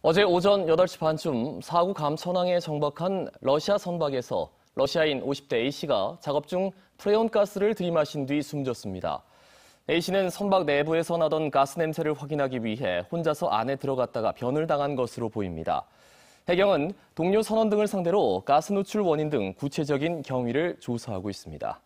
어제 오전 8시 반쯤 사구 감천항에 정박한 러시아 선박에서 러시아인 50대 A씨가 작업 중 프레온가스를 들이마신 뒤 숨졌습니다. A씨는 선박 내부에서 나던 가스 냄새를 확인하기 위해 혼자서 안에 들어갔다가 변을 당한 것으로 보입니다. 해경은 동료 선원 등을 상대로 가스 누출 원인 등 구체적인 경위를 조사하고 있습니다.